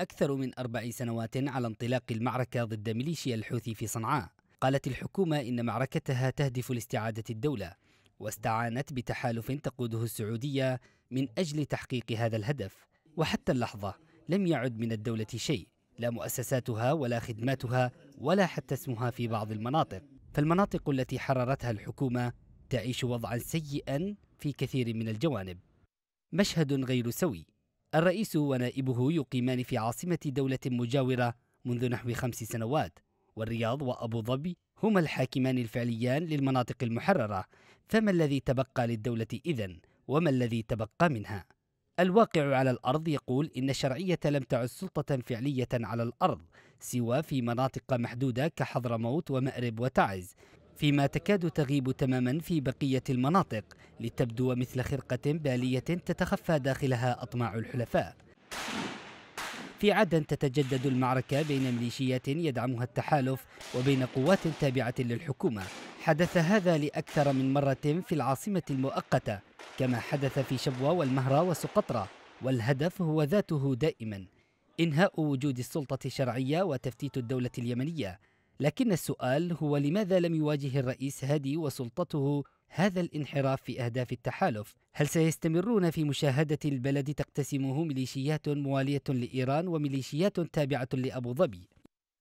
أكثر من أربع سنوات على انطلاق المعركة ضد ميليشيا الحوثي في صنعاء قالت الحكومة إن معركتها تهدف لاستعادة الدولة واستعانت بتحالف تقوده السعودية من أجل تحقيق هذا الهدف وحتى اللحظة لم يعد من الدولة شيء لا مؤسساتها ولا خدماتها ولا حتى اسمها في بعض المناطق فالمناطق التي حررتها الحكومة تعيش وضعا سيئا في كثير من الجوانب مشهد غير سوي الرئيس ونائبه يقيمان في عاصمة دولة مجاورة منذ نحو خمس سنوات والرياض وأبو ظبي هما الحاكمان الفعليان للمناطق المحررة فما الذي تبقى للدولة إذن وما الذي تبقى منها؟ الواقع على الأرض يقول إن الشرعية لم تعد سلطة فعلية على الأرض سوى في مناطق محدودة كحضرموت ومأرب وتعز فيما تكاد تغيب تماما في بقية المناطق لتبدو مثل خرقة بالية تتخفى داخلها أطماع الحلفاء في عدن تتجدد المعركة بين ميليشيات يدعمها التحالف وبين قوات تابعة للحكومة حدث هذا لأكثر من مرة في العاصمة المؤقتة كما حدث في شبوة والمهرة وسقطرى والهدف هو ذاته دائما إنهاء وجود السلطة الشرعية وتفتيت الدولة اليمنية لكن السؤال هو لماذا لم يواجه الرئيس هادي وسلطته هذا الانحراف في أهداف التحالف؟ هل سيستمرون في مشاهدة البلد تقتسمه ميليشيات موالية لإيران وميليشيات تابعة لأبو ظبي؟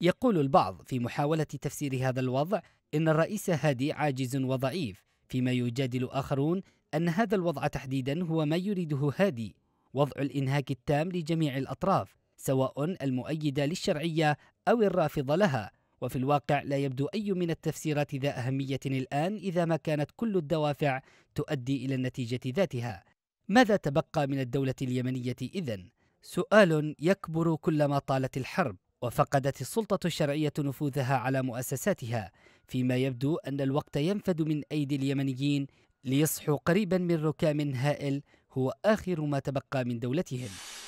يقول البعض في محاولة تفسير هذا الوضع إن الرئيس هادي عاجز وضعيف، فيما يجادل آخرون أن هذا الوضع تحديدا هو ما يريده هادي، وضع الإنهاك التام لجميع الأطراف، سواء المؤيدة للشرعية أو الرافضة لها، وفي الواقع لا يبدو أي من التفسيرات ذا أهمية الآن إذا ما كانت كل الدوافع تؤدي إلى النتيجة ذاتها ماذا تبقى من الدولة اليمنية إذن؟ سؤال يكبر كلما طالت الحرب وفقدت السلطة الشرعية نفوذها على مؤسساتها فيما يبدو أن الوقت ينفد من أيدي اليمنيين ليصحوا قريبا من ركام هائل هو آخر ما تبقى من دولتهم